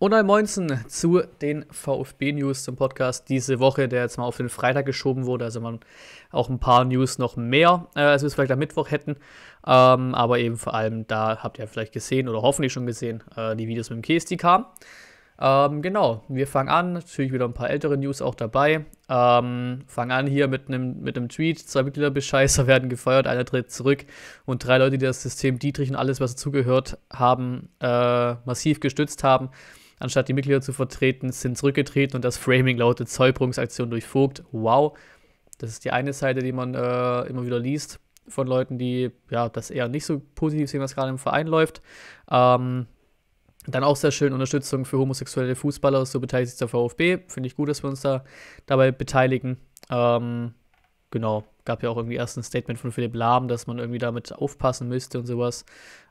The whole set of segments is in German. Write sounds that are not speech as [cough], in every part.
Und ein Moinsen zu den VfB-News zum Podcast diese Woche, der jetzt mal auf den Freitag geschoben wurde. Also man auch ein paar News noch mehr, äh, als wir es vielleicht am Mittwoch hätten. Ähm, aber eben vor allem, da habt ihr vielleicht gesehen oder hoffentlich schon gesehen, äh, die Videos mit dem Käse, kamen. Ähm, genau, wir fangen an, natürlich wieder ein paar ältere News auch dabei. Ähm, fangen an hier mit einem mit nem Tweet, zwei Mitglieder Bescheißer [laughs] werden gefeuert, einer tritt zurück und drei Leute, die das System Dietrich und alles, was dazugehört haben, äh, massiv gestützt haben. Anstatt die Mitglieder zu vertreten, sind zurückgetreten und das Framing lautet Zäuberungsaktion durch Vogt. Wow. Das ist die eine Seite, die man äh, immer wieder liest von Leuten, die ja das eher nicht so positiv sehen, was gerade im Verein läuft. Ähm, dann auch sehr schön Unterstützung für homosexuelle Fußballer, so beteiligt sich der VfB. Finde ich gut, dass wir uns da dabei beteiligen. Ähm, genau, gab ja auch irgendwie erst ein Statement von Philipp Lahm, dass man irgendwie damit aufpassen müsste und sowas.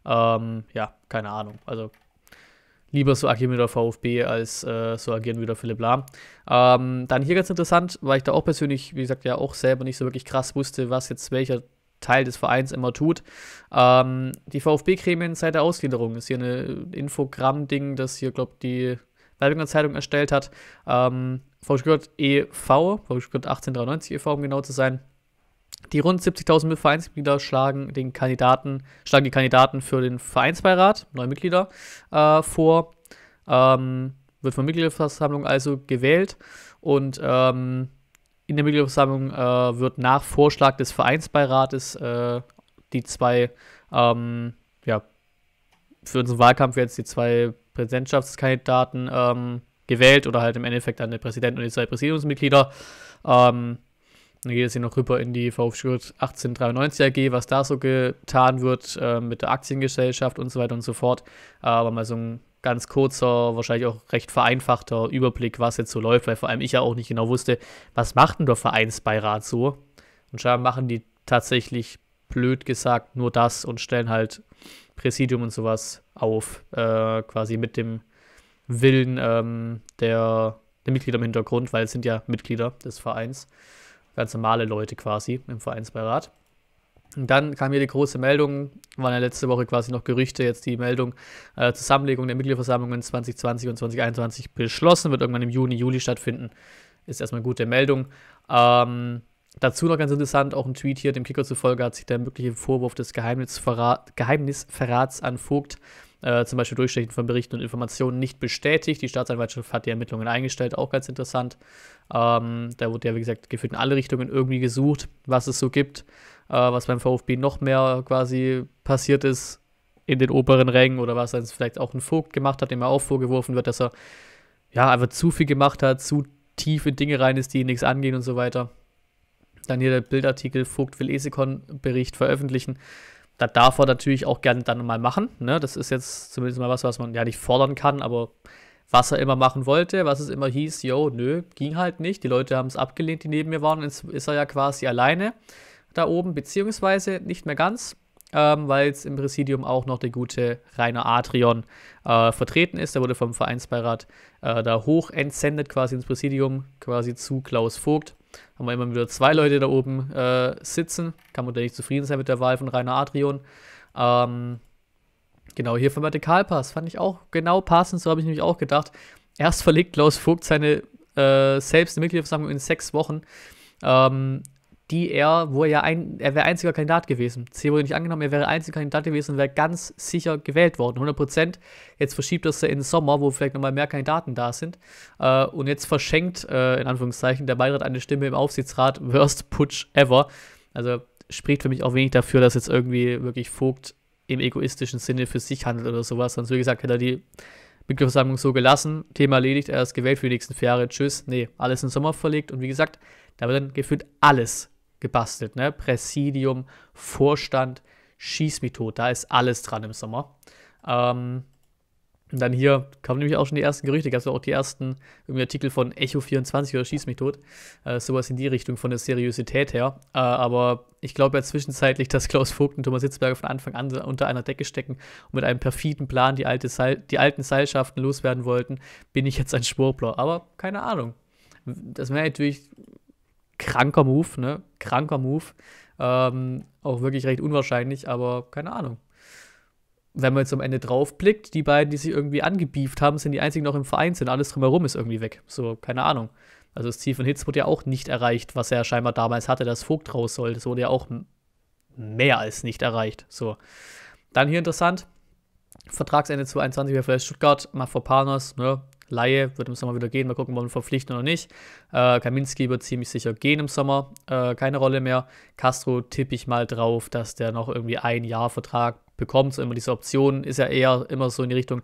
Ähm, ja, keine Ahnung. Also lieber so agieren wie der VfB als äh, so agieren wie der Philipp Lahm. Ähm, dann hier ganz interessant, weil ich da auch persönlich, wie gesagt, ja auch selber nicht so wirklich krass wusste, was jetzt welcher Teil des Vereins immer tut. Ähm, die VfB-Gremien seit der Ausgliederung ist hier ein Infogramm-Ding, das hier, glaube ich, die Weibinger Zeitung erstellt hat. Ähm, VfB gehört e.V., VfB gehört 1893 e.V., um genau zu sein. Die rund 70.000 Vereinsmitglieder schlagen den Kandidaten, schlagen die Kandidaten für den Vereinsbeirat, neue Mitglieder, äh, vor. Ähm, wird von Mitgliederversammlung also gewählt und ähm, in der Mitgliederversammlung äh, wird nach Vorschlag des Vereinsbeirates äh, die zwei, ähm, ja, für unseren Wahlkampf jetzt die zwei Präsidentschaftskandidaten ähm, gewählt oder halt im Endeffekt dann der Präsident und die zwei Präsidiumsmitglieder. Ähm, dann geht es hier noch rüber in die VfG 1893 AG, was da so getan wird äh, mit der Aktiengesellschaft und so weiter und so fort. Aber mal so ein ganz kurzer, wahrscheinlich auch recht vereinfachter Überblick, was jetzt so läuft, weil vor allem ich ja auch nicht genau wusste, was macht denn der Vereinsbeirat so? Und schon machen die tatsächlich blöd gesagt nur das und stellen halt Präsidium und sowas auf, äh, quasi mit dem Willen ähm, der, der Mitglieder im Hintergrund, weil es sind ja Mitglieder des Vereins ganz normale Leute quasi im Vereinsbeirat. Und dann kam hier die große Meldung, waren ja letzte Woche quasi noch Gerüchte, jetzt die Meldung, äh, Zusammenlegung der Mitgliederversammlungen 2020 und 2021 beschlossen, wird irgendwann im Juni, Juli stattfinden. Ist erstmal eine gute Meldung. Ähm, dazu noch ganz interessant, auch ein Tweet hier, dem Kicker zufolge hat sich der mögliche Vorwurf des Geheimnisverrats an Vogt äh, zum Beispiel Durchstechen von Berichten und Informationen nicht bestätigt. Die Staatsanwaltschaft hat die Ermittlungen eingestellt, auch ganz interessant. Ähm, da wurde ja, wie gesagt, gefühlt in alle Richtungen irgendwie gesucht, was es so gibt, äh, was beim VfB noch mehr quasi passiert ist in den oberen Rängen oder was dann vielleicht auch ein Vogt gemacht hat, dem er auch vorgeworfen wird, dass er ja einfach zu viel gemacht hat, zu tief in Dinge rein ist, die ihn nichts angehen und so weiter. Dann hier der Bildartikel Vogt will Esekon-Bericht veröffentlichen. Das darf er natürlich auch gerne dann mal machen. Ne? Das ist jetzt zumindest mal was, was man ja nicht fordern kann, aber was er immer machen wollte, was es immer hieß, yo, nö, ging halt nicht. Die Leute haben es abgelehnt, die neben mir waren. Jetzt ist er ja quasi alleine da oben, beziehungsweise nicht mehr ganz, ähm, weil jetzt im Präsidium auch noch der gute Rainer Adrian äh, vertreten ist. Der wurde vom Vereinsbeirat äh, da hoch entsendet, quasi ins Präsidium, quasi zu Klaus Vogt. Haben wir immer wieder zwei Leute da oben äh, sitzen. Kann man da nicht zufrieden sein mit der Wahl von Rainer Adrian. Ähm, genau, hier vom Vertikalpass fand ich auch genau passend. So habe ich nämlich auch gedacht. Erst verlegt Klaus Vogt seine äh, selbst eine Mitgliederversammlung in sechs Wochen. Ähm, die er, wo er ja ein, er wäre einziger Kandidat gewesen. C wurde nicht angenommen, er wäre einziger Kandidat gewesen und wäre ganz sicher gewählt worden, 100 Prozent. Jetzt verschiebt das er in den Sommer, wo vielleicht nochmal mehr Kandidaten da sind. Äh, und jetzt verschenkt, äh, in Anführungszeichen, der Beirat eine Stimme im Aufsichtsrat, [laughs] worst Putsch ever. Also spricht für mich auch wenig dafür, dass jetzt irgendwie wirklich Vogt im egoistischen Sinne für sich handelt oder sowas. Sonst, wie gesagt, hätte er die Mitgliederversammlung so gelassen, Thema erledigt, er ist gewählt für die nächsten vier Jahre, tschüss. Nee, alles in den Sommer verlegt und wie gesagt, da wird dann gefühlt alles gebastelt. Ne? Präsidium, Vorstand, Schieß Da ist alles dran im Sommer. Ähm, und dann hier kamen nämlich auch schon die ersten Gerüchte. Gab es auch die ersten Artikel von Echo 24 oder Schieß Äh, sowas in die Richtung von der Seriosität her. Äh, aber ich glaube ja zwischenzeitlich, [laughs] dass Klaus Vogt und Thomas Hitzberger von Anfang an unter einer Decke stecken und mit einem perfiden Plan die, alte Seil die alten Seilschaften loswerden wollten, bin ich jetzt ein Schwurbler. Aber keine Ahnung. Das wäre natürlich kranker Move, ne? Kranker Move. Ähm, auch wirklich recht unwahrscheinlich, aber keine Ahnung. Wenn man jetzt am Ende drauf blickt, die beiden, die sich irgendwie angebieft haben, sind die einzigen noch im Verein sind. Alles drumherum ist irgendwie weg. So, keine Ahnung. Also das Ziel von Hitz wurde ja auch nicht erreicht, was er scheinbar damals hatte, dass Vogt raus soll. Das wurde ja auch mehr als nicht erreicht. So. Dann hier interessant. Vertragsende 22 wäre vielleicht Stuttgart, Mafropanos, ne? Laie wird im Sommer wieder gehen. Mal gucken, ob wir verpflichten oder nicht. Äh, Kaminski wird ziemlich sicher gehen im Sommer. Äh, keine Rolle mehr. Castro tippe ich mal drauf, dass der noch irgendwie ein Jahr Vertrag bekommt. So immer diese Option ist ja eher immer so in die Richtung,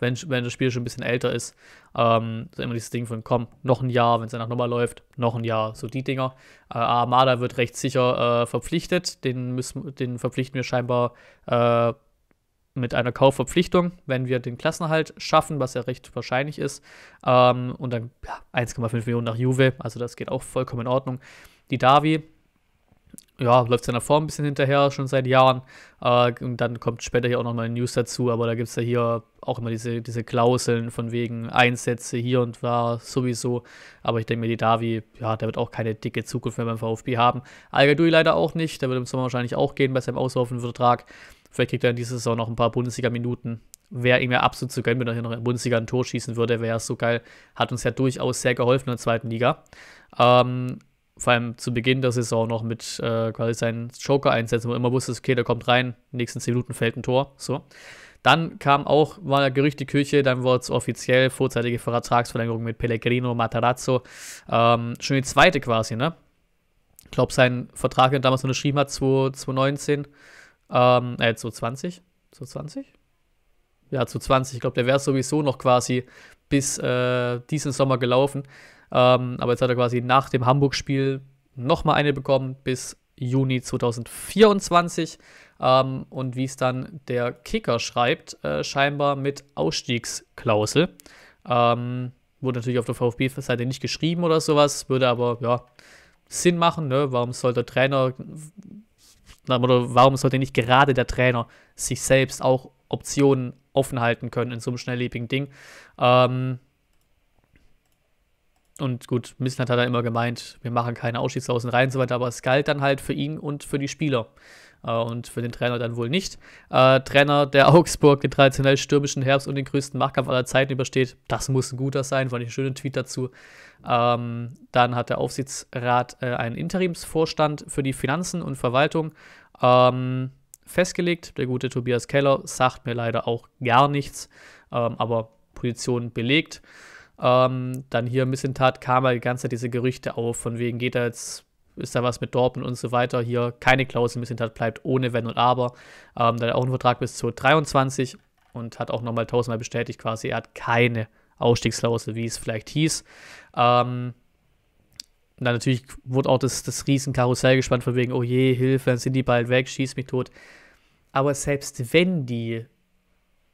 wenn, wenn das Spiel schon ein bisschen älter ist. Ähm, so immer dieses Ding von, komm, noch ein Jahr, wenn es danach nochmal läuft, noch ein Jahr. So die Dinger. Äh, Armada wird recht sicher äh, verpflichtet. Den, müssen, den verpflichten wir scheinbar äh, mit einer Kaufverpflichtung, wenn wir den Klassenhalt schaffen, was ja recht wahrscheinlich ist. Ähm, und dann ja, 1,5 Millionen nach Juve, also das geht auch vollkommen in Ordnung. Die Davi, ja, läuft seiner Form ein bisschen hinterher, schon seit Jahren. Äh, und dann kommt später hier auch nochmal News dazu, aber da gibt es ja hier auch immer diese, diese Klauseln von wegen Einsätze hier und da sowieso. Aber ich denke mir, die Davi, ja, der wird auch keine dicke Zukunft mehr beim VfB haben. Algadui leider auch nicht, der wird im Sommer wahrscheinlich auch gehen bei seinem Auslaufenden Vertrag. Vielleicht kriegt er in dieser Saison noch ein paar Bundesliga-Minuten. Wäre ihm ja absolut zu gönnen, wenn er hier noch in Bundesliga ein Tor schießen würde, wäre ja so geil. Hat uns ja durchaus sehr geholfen in der zweiten Liga. Ähm, vor allem zu Beginn der Saison noch mit äh, quasi seinen Joker einsetzen, wo immer wusste, okay, der kommt rein, nächsten 10 Minuten fällt ein Tor. So. Dann kam auch war mal Gerücht die Küche, dann wurde es offiziell vorzeitige Vertragsverlängerung mit Pellegrino Matarazzo. Ähm, schon die zweite quasi, ne? Ich glaube, seinen Vertrag, den er damals unterschrieben hat, 2019, ähm, äh, 2020? 2020? Ja, zu 20. Ich glaube, der wäre sowieso noch quasi bis äh, diesen Sommer gelaufen. Ähm, aber jetzt hat er quasi nach dem Hamburg-Spiel nochmal eine bekommen bis Juni 2024. Ähm, und wie es dann der Kicker schreibt, äh, scheinbar mit Ausstiegsklausel. Ähm, wurde natürlich auf der VfB-Seite nicht geschrieben oder sowas, würde aber ja Sinn machen. Ne? Warum soll der Trainer oder warum sollte nicht gerade der Trainer sich selbst auch Optionen offen halten können in so einem schnelllebigen Ding? Ähm, und gut, Missland hat dann immer gemeint, wir machen keine Ausstiegsklauseln rein und so weiter, aber es galt dann halt für ihn und für die Spieler. Äh, und für den Trainer dann wohl nicht. Äh, Trainer, der [laughs] Augsburg den traditionell stürmischen Herbst und den größten Machtkampf aller Zeiten übersteht, das muss ein guter sein, fand ich einen schönen Tweet dazu. Ähm, dann hat der Aufsichtsrat äh, einen Interimsvorstand für die Finanzen und Verwaltung ähm, festgelegt. Der gute Tobias Keller sagt mir leider auch gar nichts, ähm, aber Position belegt. Ähm, dann hier ein bisschen tat, kam halt die ganze Zeit diese Gerüchte auf, von wegen geht er jetzt ist da was mit Dortmund und so weiter. Hier keine Klausel im Hintergrund bleibt, ohne Wenn und Aber. Ähm, da hat er auch einen Vertrag bis 2023 und hat auch nochmal tausendmal bestätigt quasi, er hat keine Ausstiegsklausel, wie es vielleicht hieß. Ähm, dann natürlich wurde auch das, das Riesenkarussell gespannt von wegen, oh je, Hilfe, dann sind die bald weg, schieß mich tot. Aber selbst wenn die,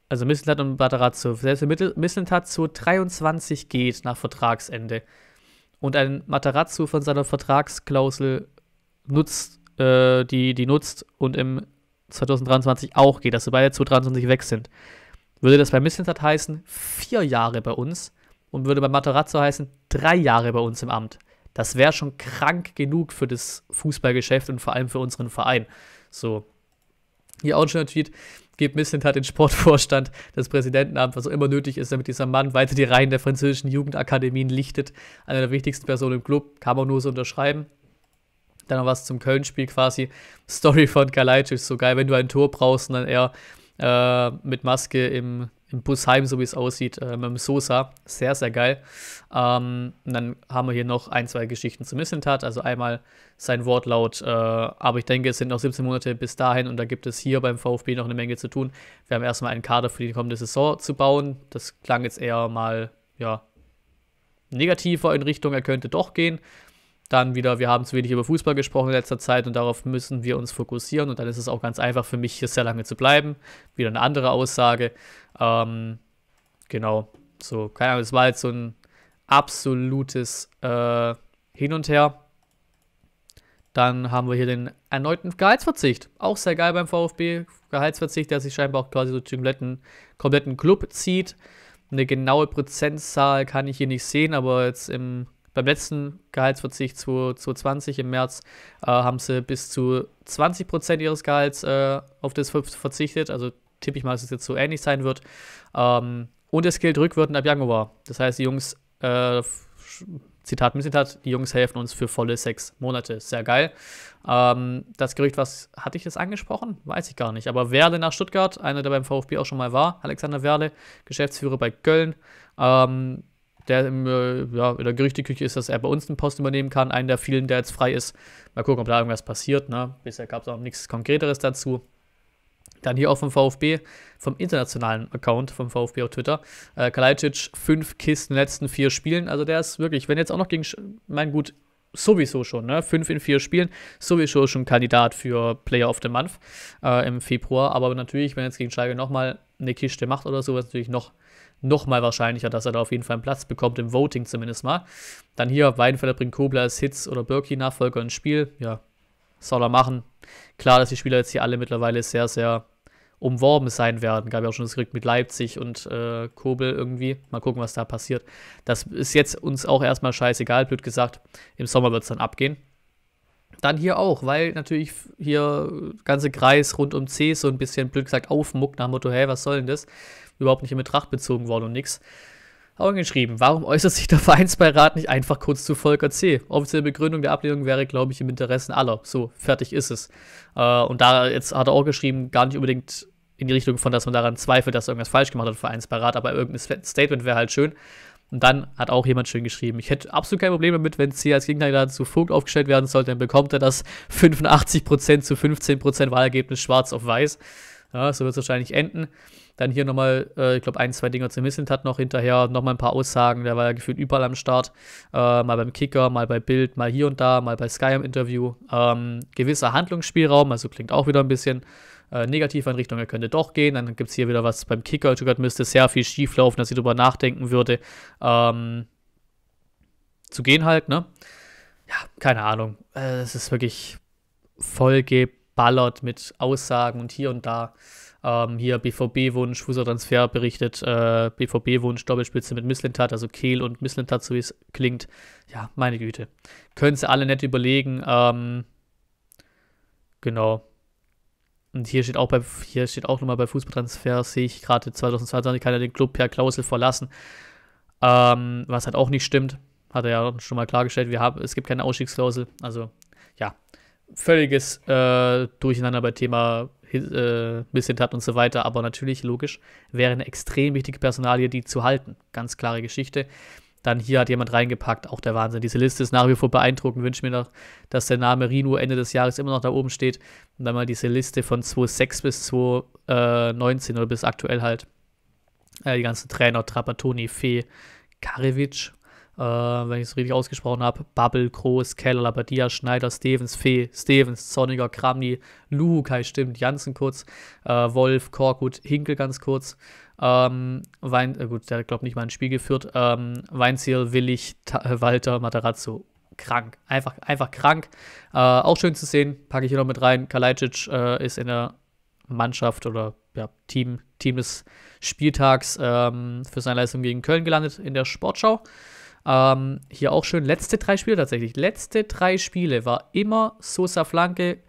also Missentat und Batarazzo, selbst wenn Missentat zu 23 geht nach Vertragsende, und ein Matarazzo von seiner Vertragsklausel nutzt, äh, die, die nutzt und im 2023 auch geht, dass sie beide 2023 weg sind, würde das bei Mislintat heißen, vier Jahre bei uns und würde bei Matarazzo heißen, drei Jahre bei uns im Amt. Das wäre schon krank genug für das Fußballgeschäft und vor allem für unseren Verein. So, hier auch ein schöner Tweet. Gebt Mislint hat den Sportvorstand das Präsidentenamt, was auch immer nötig ist, damit dieser Mann weiter die Reihen der französischen Jugendakademien lichtet. Einer der wichtigsten Personen im Club, kann man nur so unterschreiben. Dann noch was zum Köln-Spiel quasi. Story von Kalajdzic, so geil, wenn du ein Tor brauchst und dann er äh, mit Maske im im Bus heim, so wie es aussieht, äh, mit dem Sosa. Sehr, sehr geil. Ähm, und dann haben wir hier noch ein, zwei Geschichten zu Missentat. Also einmal sein Wortlaut, äh, aber ich denke, es sind noch 17 Monate bis dahin und da gibt es hier beim VfB noch eine Menge zu tun. Wir haben erstmal einen Kader für die kommende Saison zu bauen. Das klang jetzt eher mal, ja, negativer in Richtung, er könnte doch gehen. Dann wieder, wir haben zu wenig über Fußball gesprochen in letzter Zeit und darauf müssen wir uns fokussieren. Und dann ist es auch ganz einfach für mich, hier sehr lange zu bleiben. Wieder eine andere Aussage. Ähm, genau, so, keine Ahnung, es war jetzt so ein absolutes äh, Hin und Her. Dann haben wir hier den erneuten Gehaltsverzicht. Auch sehr geil beim VfB. Gehaltsverzicht, der sich scheinbar auch quasi so den kompletten, kompletten Club zieht. Eine genaue Prozentzahl kann ich hier nicht sehen, aber jetzt im beim letzten Gehaltsverzicht 2020 im März äh, haben sie bis zu 20% ihres Gehalts äh, auf das verzichtet. Also tippe ich mal, dass es jetzt so ähnlich sein wird. Ähm, und es gilt rückwirkend ab Januar. Das heißt, die Jungs, äh, Zitat mit Zitat, die Jungs helfen uns für volle sechs Monate. Sehr geil. Ähm, das Gerücht, was hatte ich das angesprochen? Weiß ich gar nicht. Aber Werle nach Stuttgart, einer, der beim VfB auch schon mal war, Alexander Werle, Geschäftsführer bei Köln. Ähm, der im, äh, ja, in der Gerüchteküche ist, dass er bei uns einen Post übernehmen kann. Einen der vielen, der jetzt frei ist. Mal gucken, ob da irgendwas passiert. Ne? Bisher gab es auch nichts Konkreteres dazu. Dann hier auch vom VfB, vom internationalen Account vom VfB auf Twitter. Äh, Kalajdzic, fünf Kisten in den letzten vier Spielen. Also der ist wirklich, wenn jetzt auch noch gegen, mein gut, sowieso schon, ne? Fünf in vier Spielen, sowieso schon Kandidat für Player of the Month äh, im Februar. Aber natürlich, wenn jetzt gegen Schalke nochmal eine Kiste macht oder sowas, natürlich noch nochmal wahrscheinlicher, dass er da auf jeden Fall einen Platz bekommt, im Voting zumindest mal. Dann hier, Weidenfeller bringt Kobler als Hitz- oder Birki-Nachfolger ins Spiel. Ja, soll er machen. Klar, dass die Spieler jetzt hier alle mittlerweile sehr, sehr umworben sein werden. Gab ja auch schon das Krieg mit Leipzig und äh, Kobel irgendwie. Mal gucken, was da passiert. Das ist jetzt uns auch erstmal scheißegal, blöd gesagt. Im Sommer wird es dann abgehen. Dann hier auch, weil natürlich hier ganze Kreis rund um C so ein bisschen blöd gesagt aufmuckt nach dem Motto, hey, was soll denn das? überhaupt nicht in Betracht bezogen worden und nix. Aber geschrieben, warum äußert sich der Vereinsbeirat nicht einfach kurz zu Volker C? Offizielle Begründung der Ablehnung wäre, glaube ich, im Interesse aller. So, fertig ist es. Äh, und da jetzt hat er auch geschrieben, gar nicht unbedingt in die Richtung von, dass man daran zweifelt, dass irgendwas falsch gemacht hat, Vereinsbeirat, aber irgendein Statement wäre halt schön. Und dann hat auch jemand schön geschrieben, ich hätte absolut kein Problem damit, wenn C als Gegner zu Vogt aufgestellt werden sollte, dann bekommt er das 85% zu 15% Wahlergebnis schwarz auf weiß. Ja, so wird es wahrscheinlich enden. Dann hier nochmal, äh, ich glaube, ein, zwei Dinger zu Missing Misseltat noch hinterher, nochmal ein paar Aussagen, der war ja gefühlt überall am Start. Äh, mal beim Kicker, mal bei Bild, mal hier und da, mal bei Sky im Interview. Ähm, gewisser Handlungsspielraum, also klingt auch wieder ein bisschen äh, negativer in Richtung, er könnte doch gehen. Dann gibt es hier wieder was beim Kicker. Stuttgart müsste sehr viel schief laufen, dass sie darüber nachdenken würde. Ähm, zu gehen halt, ne? Ja, keine Ahnung. Äh, es ist wirklich voll geballert mit Aussagen und hier und da. Ähm, hier BVB-Wunsch, Fußballtransfer berichtet, äh, BVB-Wunsch, Doppelspitze mit Mislintat, also Kehl und Mislintat, so wie es klingt. Ja, meine Güte. Können sie alle nett überlegen. Ähm, genau. Und hier steht auch bei hier steht auch nochmal bei Fußballtransfer, sehe ich gerade 2022 kann er den Club per Klausel verlassen. Ähm, was halt auch nicht stimmt. Hat er ja schon mal klargestellt, wir haben, es gibt keine Ausstiegsklausel. Also ja, völliges äh, Durcheinander bei Thema äh, Missentat und so weiter, aber natürlich, logisch, wäre eine extrem wichtige Personalie, die zu halten. Ganz klare Geschichte. Dann hier hat jemand reingepackt, auch der Wahnsinn. Diese Liste ist nach wie vor beeindruckend. Wünsche mir noch, dass der Name Rino Ende des Jahres immer noch da oben steht. Und dann mal diese Liste von 2006 bis 2019 oder bis aktuell halt. Äh, die ganzen Trainer, Trapattoni, Fee, Karevic, äh, wenn ich es richtig ausgesprochen habe, Bubble, Groß, Keller, Labadia, Schneider, Stevens, Fee, Stevens, Zorniger, Kramny, Luhukai, stimmt, Jansen kurz, äh, Wolf, Korkut, Hinkel ganz kurz, ähm, Wein, äh, gut, der hat, glaube nicht mal ein Spiel geführt, ähm, Weinziel, Willig, Ta äh, Walter, Matarazzo, krank, einfach, einfach krank, äh, auch schön zu sehen, packe ich hier noch mit rein, Kalajdzic äh, ist in der Mannschaft oder ja, Team, Team des Spieltags ähm, für seine Leistung gegen Köln gelandet in der Sportschau. Ähm, hier auch schön, letzte drei Spiele tatsächlich. Letzte drei Spiele war immer Sosa Flanke,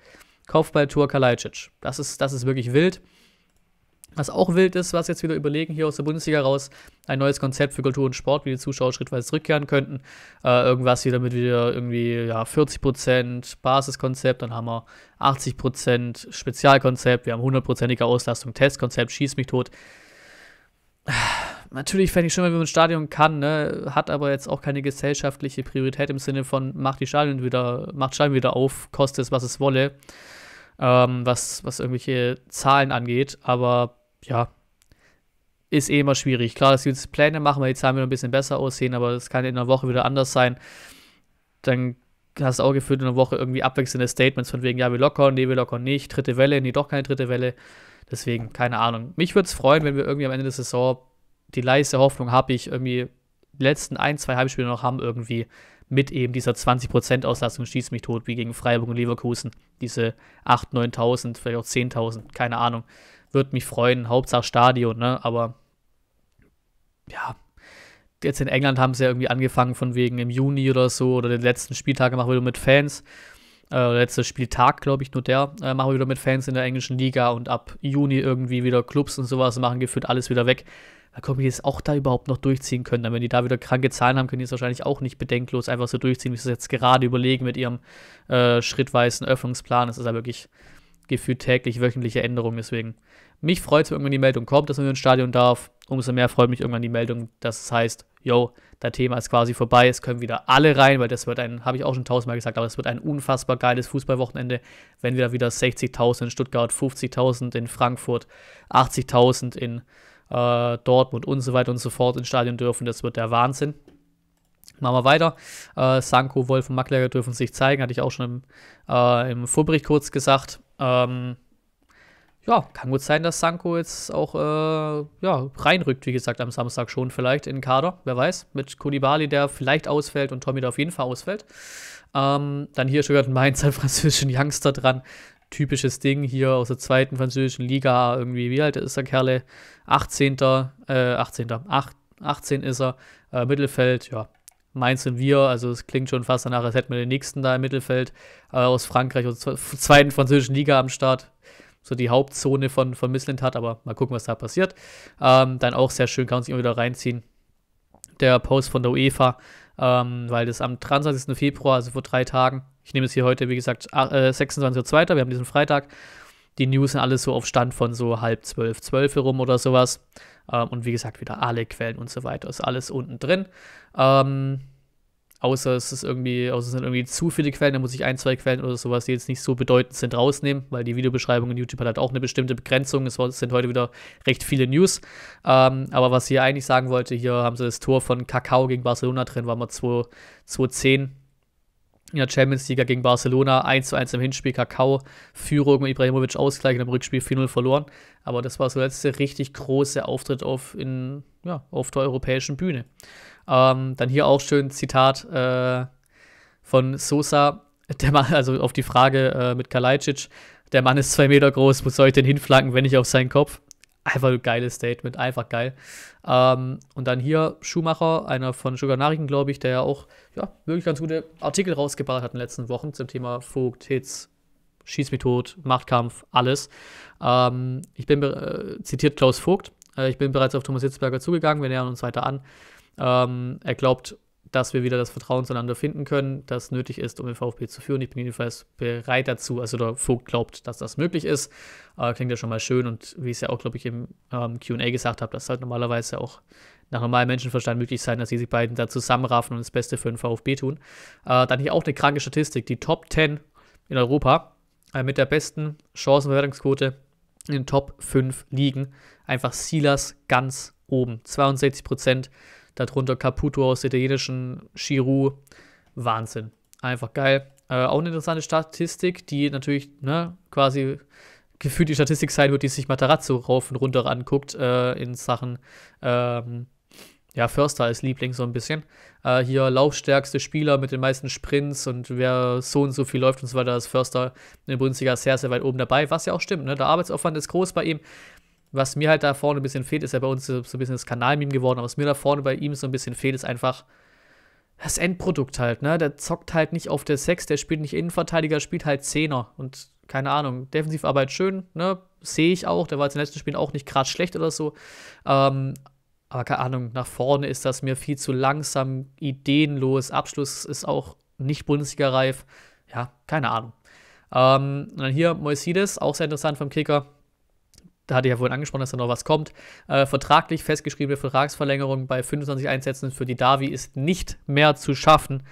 Kaufball Tour Kalajdzic. Das ist, das ist wirklich wild. Was auch wild ist, was jetzt wieder überlegen, hier aus der Bundesliga raus, ein neues Konzept für Kultur und Sport, wie die Zuschauer schrittweise zurückkehren könnten. Äh, irgendwas hier damit wieder irgendwie ja, 40% Basiskonzept, dann haben wir 80% Spezialkonzept, wir haben 100%ige Auslastung, Testkonzept, schieß mich tot natürlich fände ich schön, wenn man ein Stadion kann, ne? hat aber jetzt auch keine gesellschaftliche Priorität im Sinne von, macht die Stadion wieder, macht Stadion wieder auf, kostet es, was es wolle, ähm, was, was irgendwelche Zahlen angeht, aber ja, ist eh immer schwierig. Klar, dass wir jetzt Pläne machen, weil die Zahlen wieder ein bisschen besser aussehen, aber es kann in einer Woche wieder anders sein. Dann hast du auch gefühlt in einer Woche irgendwie abwechselnde Statements von wegen, ja, wir lockern, nee, wir lockern nicht, dritte Welle, nee, doch keine dritte Welle. Deswegen, keine Ahnung. Mich würde es freuen, wenn wir irgendwie am Ende der Saison die leise Hoffnung habe ich irgendwie, die letzten ein, zwei Heimspiele noch haben irgendwie mit eben dieser 20% Auslastung schießt mich tot, wie gegen Freiburg und Leverkusen. Diese 8.000, 9.000, vielleicht auch 10.000, keine Ahnung. Würde mich freuen, Hauptsache Stadion, ne? Aber ja, jetzt in England haben sie ja irgendwie angefangen von wegen im Juni oder so oder den letzten Spieltag machen wir wieder mit Fans. Äh, letzter Spieltag, glaube ich, nur der, äh, machen wir wieder mit Fans in der englischen Liga und ab Juni irgendwie wieder Clubs und sowas machen geführt alles wieder weg. Mal gucken, wie die es auch da überhaupt noch durchziehen können. Dann, wenn die da wieder kranke Zahlen haben, können die es wahrscheinlich auch nicht bedenklos einfach so durchziehen, wie sie es jetzt gerade überlegen mit ihrem äh, schrittweisen Öffnungsplan. Es ist ja wirklich gefühlt täglich wöchentliche Änderungen. Deswegen, mich freut es, wenn irgendwann die Meldung kommt, dass man ins Stadion darf. Umso mehr freut mich irgendwann die Meldung, dass es heißt, yo, das Thema ist quasi vorbei, es können wieder alle rein, weil das wird ein, habe ich auch schon tausendmal gesagt, aber es wird ein unfassbar geiles Fußballwochenende, wenn wir da wieder 60.000 in Stuttgart, 50.000 in Frankfurt, 80.000 in äh, Dortmund und so weiter und so fort ins Stadion dürfen. Das wird der Wahnsinn. Machen wir weiter. Äh, Sanko, Wolf und Macklerger dürfen sich zeigen, hatte ich auch schon im, äh, im Vorbricht kurz gesagt. Ähm, ja, kann gut sein, dass Sanko jetzt auch äh, ja, reinrückt, wie gesagt, am Samstag schon vielleicht in den Kader. Wer weiß, mit Kunibali, der vielleicht ausfällt und Tommy, der auf jeden Fall ausfällt. Ähm, dann hier schon Stuttgart Mainz, einen französischen Youngster dran typisches Ding hier aus der zweiten französischen Liga. Irgendwie, wie alt ist der Kerle? 18. Äh, 18. 8, 18 ist er. Äh, Mittelfeld, ja. Mainz und wir, also es klingt schon fast danach, als hätten wir den nächsten da im Mittelfeld äh, aus Frankreich aus der zweiten französischen Liga am Start. So die Hauptzone von, von Missland hat, aber mal gucken, was da passiert. Ähm, dann auch sehr schön, kann man sich immer wieder reinziehen. Der Post von der UEFA ähm, weil das am 23. Februar, also vor drei Tagen, ich nehme es hier heute, wie gesagt, 26.02., äh, wir haben diesen Freitag, die News sind alles so auf Stand von so halb zwölf, zwölf herum oder sowas. Ähm, und wie gesagt, wieder alle Quellen und so weiter, ist alles unten drin. Ähm, Außer es ist irgendwie, außer es sind irgendwie zu viele Quellen, da muss ich ein, zwei Quellen oder sowas, die jetzt nicht so bedeutend sind, rausnehmen, weil die Videobeschreibung in YouTube hat halt auch eine bestimmte Begrenzung. Es sind heute wieder recht viele News. Ähm, aber was ich hier eigentlich sagen wollte, hier haben sie das Tor von Kakao gegen Barcelona drin, waren wir 2, 210 in der Champions League gegen Barcelona 1 zu 1 im Hinspiel Kakao, Führung Ibrahimovic Ausgleich und im Rückspiel 4-0 verloren. Aber das war so der letzte richtig große Auftritt auf, in, ja, auf der europäischen Bühne. Ähm, dann hier auch schön Zitat äh, von Sosa, der Mann, also auf die Frage äh, mit Kalajdzic, der Mann ist zwei Meter groß, wo soll ich denn hinflanken, wenn ich auf seinen Kopf? Einfach ein geiles Statement, einfach geil. Ähm, und dann hier Schumacher, einer von Sugar glaube ich, der ja auch ja, wirklich ganz gute Artikel rausgebracht hat in den letzten Wochen zum Thema Vogt, Hits, Schieß Machtkampf, alles. Ähm, ich bin, äh, zitiert Klaus Vogt, äh, ich bin bereits auf Thomas Hitzberger zugegangen, wir nähern uns weiter an. Ähm, er glaubt, dass wir wieder das Vertrauen zueinander finden können, das nötig ist, um den VfB zu führen. Ich bin jedenfalls bereit dazu. Also der Vogt glaubt, dass das möglich ist. Äh, klingt ja schon mal schön und wie ich es ja auch, glaube ich, im ähm, QA gesagt habe, das sollte normalerweise auch nach normalem Menschenverstand möglich sein, dass sie sich beiden da zusammenraffen und das Beste für den VfB tun. Äh, dann hier auch eine kranke Statistik. Die Top 10 in Europa äh, mit der besten Chancenbewertungsquote in den Top 5 liegen. Einfach Silas ganz oben. 62 Prozent Darunter Caputo aus italienischen Giroud. Wahnsinn. Einfach geil. Äh, auch eine interessante Statistik, die natürlich ne, quasi gefühlt die Statistik sein wird, die sich Matarazzo rauf und runter anguckt äh, in Sachen ähm, ja, Förster als Liebling so ein bisschen. Äh, hier laufstärkste Spieler mit den meisten Sprints und wer so und so viel läuft und so weiter, ist Förster in der Bundesliga sehr, sehr weit oben dabei, was ja auch stimmt. Ne? Der Arbeitsaufwand ist groß bei ihm. Was mir halt da vorne ein bisschen fehlt, ist ja bei uns so, so ein bisschen das Kanalmeme geworden, aber was mir da vorne bei ihm so ein bisschen fehlt, ist einfach das Endprodukt halt, ne? Der zockt halt nicht auf der Sechs, der spielt nicht Innenverteidiger, spielt halt Zehner und keine Ahnung. Defensivarbeit schön, ne? Sehe ich auch. Der war jetzt in den letzten Spielen auch nicht gerade schlecht oder so. Ähm, aber keine Ahnung, nach vorne ist das mir viel zu langsam, ideenlos. Abschluss ist auch nicht Bundesliga-reif. Ja, keine Ahnung. Ähm, und dann hier Moisides, auch sehr interessant vom Kicker da hatte ich ja vorhin angesprochen, dass da noch was kommt. Äh, vertraglich festgeschriebene Vertragsverlängerung bei 25 Einsätzen für die Davi ist nicht mehr zu schaffen,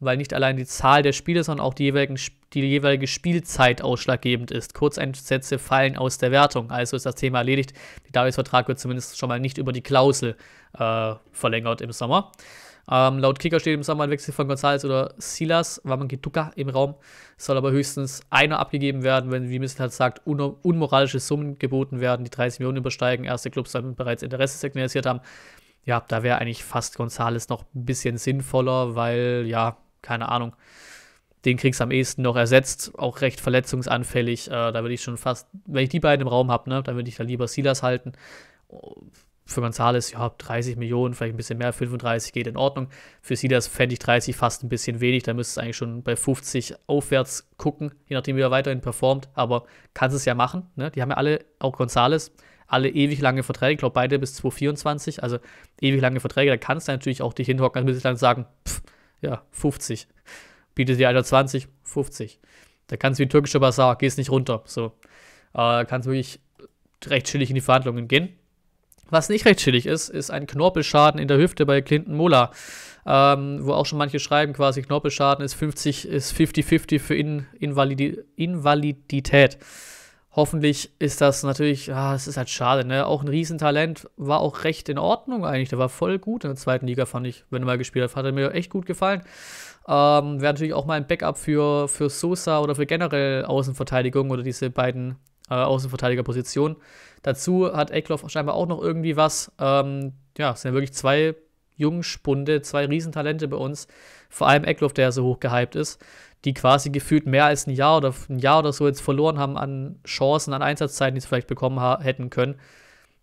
weil nicht allein die Zahl der Spiele, sondern auch die, jeweiligen, die jeweilige Spielzeit ausschlaggebend ist. Kurzeinsätze fallen aus der Wertung, also ist das Thema erledigt. Die Davis-Vertrag wird zumindest schon mal nicht über die Klausel äh, verlängert im Sommer. Ähm, laut Kicker steht im Sommer ein Wechsel von Gonzalez oder Silas, Wamangituka im Raum. Es soll aber höchstens einer abgegeben werden, wenn, wie Mist hat sagt, un unmoralische Summen geboten werden, die 30 Millionen übersteigen. Erste Clubs dann bereits Interesse signalisiert haben. Ja, da wäre eigentlich fast Gonzalez noch ein bisschen sinnvoller, weil, ja, keine Ahnung den kriegst du am ehesten noch ersetzt, auch recht verletzungsanfällig. Äh, da würde ich schon fast, wenn ich die beiden im Raum habe, ne, dann würde ich da lieber Silas halten für Gonzales, ja, 30 Millionen, vielleicht ein bisschen mehr, 35 geht in Ordnung. Für sie das fände ich 30 fast ein bisschen wenig, da müsste es eigentlich schon bei 50 aufwärts gucken, je nachdem, wie er weiterhin performt, aber kann es ja machen. Ne? Die haben ja alle, auch Gonzales, alle ewig lange Verträge, ich glaube beide bis 2024, also ewig lange Verträge, da kannst du natürlich auch dich hinhocken als Mittelstand und sagen, pff, ja, 50. Bietet dir einer 20, 50. Da kannst du wie ein türkischer Bazaar, gehst nicht runter. So, äh, kannst wirklich recht chillig in die Verhandlungen gehen. Was nicht recht chillig ist, ist ein Knorpelschaden in der Hüfte bei Clinton Muller. Ähm, wo auch schon manche schreiben, quasi Knorpelschaden ist 50, ist 50-50 für In Invalidi Invalidität. Hoffentlich ist das natürlich, ah, es ist halt schade, ne? Auch ein Riesentalent, war auch recht in Ordnung eigentlich. Der war voll gut in der zweiten Liga, fand ich, wenn er mal gespielt hat. Hat er mir echt gut gefallen. Ähm, Wäre natürlich auch mal ein Backup für, für Sosa oder für generell Außenverteidigung oder diese beiden äh, Außenverteidigerpositionen. Dazu hat Eckloff scheinbar auch noch irgendwie was. Ähm, ja, es sind ja wirklich zwei Jungspunde, zwei Riesentalente bei uns. Vor allem Eckloff, der ja so hoch gehypt ist, die quasi gefühlt mehr als ein Jahr oder ein Jahr oder so jetzt verloren haben an Chancen, an Einsatzzeiten, die sie vielleicht bekommen hätten können.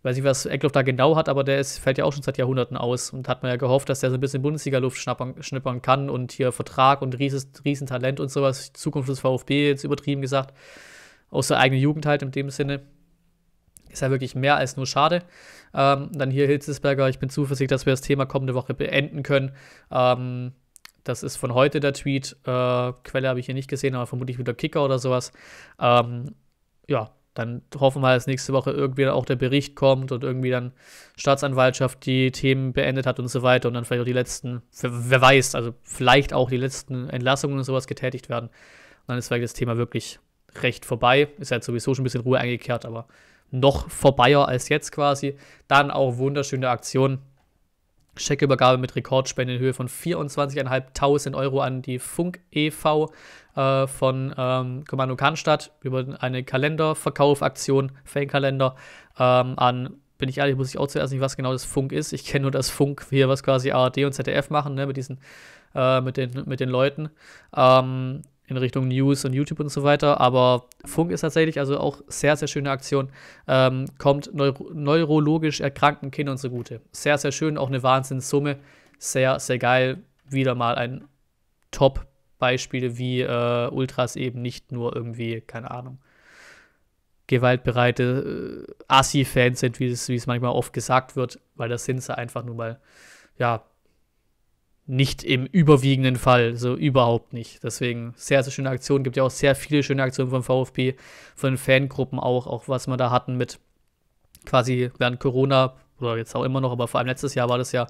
Ich weiß nicht, was Eckloff da genau hat, aber der ist, fällt ja auch schon seit Jahrhunderten aus und hat man ja gehofft, dass der so ein bisschen Bundesliga-Luft schnippern, kann und hier Vertrag und Rieses, Riesentalent und sowas, Zukunft des VfB, jetzt übertrieben gesagt, aus der eigenen Jugend halt in dem Sinne ist ja wirklich mehr als nur schade. Ähm, dann hier Hitzesberger, ich bin zuversichtlich, dass wir das Thema kommende Woche beenden können. Ähm, das ist von heute der Tweet. Äh, Quelle habe ich hier nicht gesehen, aber vermutlich wieder Kicker oder sowas. Ähm, ja, dann hoffen wir, dass nächste Woche irgendwie dann auch der Bericht kommt und irgendwie dann Staatsanwaltschaft die Themen beendet hat und so weiter und dann vielleicht auch die letzten, wer weiß, also vielleicht auch die letzten Entlassungen und sowas getätigt werden. Und dann ist vielleicht das Thema wirklich recht vorbei. Ist halt sowieso schon ein bisschen Ruhe eingekehrt, aber noch vorbeier als jetzt quasi. Dann auch wunderschöne Aktion. Scheckübergabe mit Rekordspende in Höhe von 24.500 Euro an die Funk e.V. Äh, von ähm, Kommando Kahnstadt über eine Kalenderverkaufaktion, Fankalender, ähm, an, bin ich ehrlich, muss ich auch zuerst nicht, was genau das Funk ist. Ich kenne nur das Funk hier, was quasi ARD und ZDF machen, ne, mit diesen, äh, mit den, mit den Leuten. Ähm, in Richtung News und YouTube und so weiter. Aber Funk ist tatsächlich also auch sehr, sehr schöne Aktion. Ähm, kommt neuro neurologisch erkrankten Kindern zugute. Sehr, sehr schön, auch eine Wahnsinnssumme. Sehr, sehr geil. Wieder mal ein top beispiel wie äh, Ultras eben nicht nur irgendwie, keine Ahnung, gewaltbereite äh, Assi-Fans sind, wie es, wie es manchmal oft gesagt wird, weil das sind sie einfach nur mal, ja, nicht im überwiegenden Fall, so überhaupt nicht. Deswegen sehr, sehr schöne Aktionen. Gibt ja auch sehr viele schöne Aktionen von VfB, von Fangruppen auch, auch was wir da hatten mit quasi während Corona oder jetzt auch immer noch, aber vor allem letztes Jahr war das ja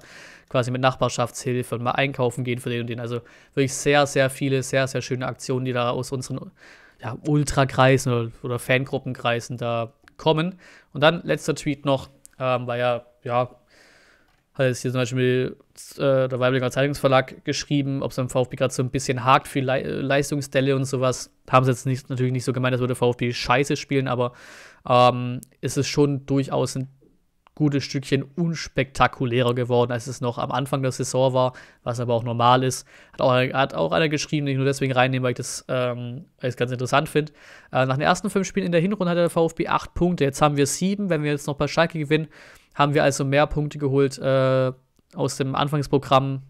quasi mit Nachbarschaftshilfe und mal einkaufen gehen für den und den. Also wirklich sehr, sehr viele, sehr, sehr schöne Aktionen, die da aus unseren ja, Ultrakreisen oder, oder Fangruppenkreisen da kommen. Und dann letzter Tweet noch, ähm, weil ja, ja, hat jetzt hier zum Beispiel äh, der Weiblinger Zeitungsverlag geschrieben, ob es beim VfB gerade so ein bisschen hakt für Le äh, Leistungsdelle und sowas. Haben sie jetzt nicht, natürlich nicht so gemeint, dass würde VfB scheiße spielen, aber ähm, ist es schon durchaus ein gutes Stückchen unspektakulärer geworden, als es noch am Anfang der Saison war, was aber auch normal ist. Hat auch, hat auch einer geschrieben, den ich nur deswegen reinnehme, weil ich das, ähm, weil ich das ganz interessant finde. Äh, nach den ersten fünf Spielen in der Hinrunde hatte der VfB acht Punkte, jetzt haben wir sieben, wenn wir jetzt noch bei Schalke gewinnen haben wir also mehr Punkte geholt äh, aus dem Anfangsprogramm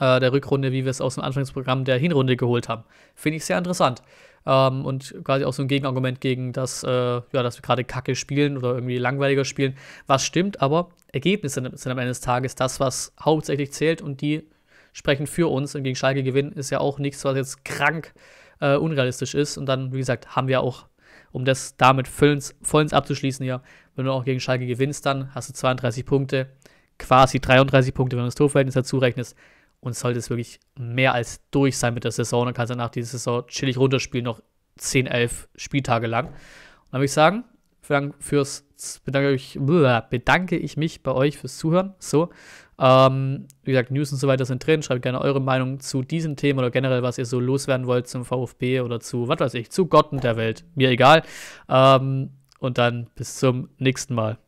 äh, der Rückrunde, wie wir es aus dem Anfangsprogramm der Hinrunde geholt haben. Finde ich sehr interessant. Ähm, und quasi auch so ein Gegenargument gegen das, äh, ja, dass wir gerade kacke spielen oder irgendwie langweiliger spielen. Was stimmt, aber Ergebnisse sind am Ende des Tages das, was hauptsächlich zählt und die sprechen für uns. Und gegen Schalke gewinnen ist ja auch nichts, was jetzt krank äh, unrealistisch ist. Und dann, wie gesagt, haben wir auch um das damit vollends, vollends abzuschließen hier. Wenn du auch gegen Schalke gewinnst, dann hast du 32 Punkte, quasi 33 Punkte, wenn du das Torverhältnis dazu rechnest. Und solltest wirklich mehr als durch sein mit der Saison, dann kannst du nach dieser Saison chillig runterspielen, noch 10, 11 Spieltage lang. Und dann würde ich sagen, fürs, bedanke, ich, bedanke ich mich bei euch fürs Zuhören. So, ähm, wie gesagt, News und so weiter sind drin. Schreibt gerne eure Meinung zu diesem Thema oder generell, was ihr so loswerden wollt zum VfB oder zu, was weiß ich, zu Gotten der Welt. Mir egal. Ähm, und dann bis zum nächsten Mal.